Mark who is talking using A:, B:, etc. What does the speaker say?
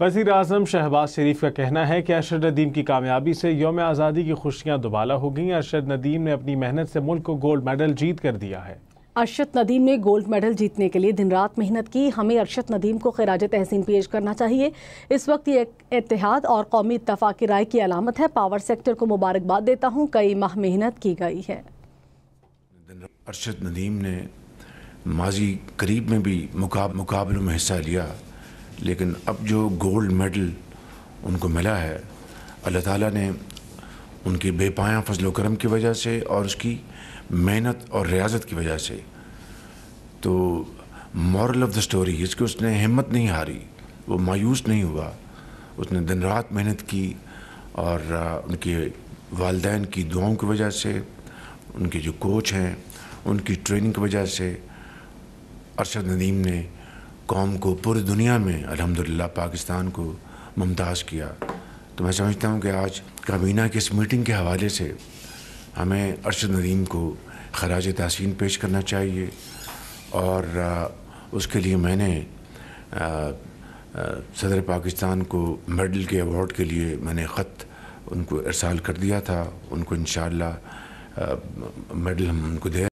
A: वजीर अजम शहबाज शरीफ का कहना है कि अरशद नदीम की कामयाबी से योम आज़ादी की खुशियाँ दुबाला हो गई अरशद नदीम ने अपनी मेहनत से मुल्क को गोल्ड मेडल जीत कर दिया है
B: अरशद नदीम ने गोल्ड मेडल जीतने के लिए दिन रात मेहनत की हमें अरशद नदीम को खराज तहसीन पेश करना चाहिए इस वक्त ये इतिहाद और कौमी की राय की अलामत है पावर सेक्टर को मुबारकबाद देता हूँ कई माह मेहनत की गई है
C: अरशद नदीम ने माजी करीब में भी मुकाबलों में हिस्सा लिया लेकिन अब जो गोल्ड मेडल उनको मिला है अल्लाह ताला ने उनके बेपाया फजल करम की वजह से और उसकी मेहनत और रियाजत की वजह से तो मॉरल ऑफ द स्टोरी इसकी उसने हिम्मत नहीं हारी वो मायूस नहीं हुआ उसने दिन रात मेहनत की और उनके वालदे की दुआओं की वजह से उनके जो कोच हैं उनकी ट्रेनिंग की वजह से अरशद नदीम ने कौम को पूरी दुनिया में अल्हम्दुलिल्लाह पाकिस्तान को मुमताज़ किया तो मैं समझता हूँ कि आज काबीना की इस मीटिंग के हवाले से हमें अरशद नदीम को खराज तहसीन पेश करना चाहिए और उसके लिए मैंने सदर पाकिस्तान को मेडल के अवार्ड के लिए मैंने ख़त उनको इरसाल कर दिया था उनको इन मेडल हम उनको दे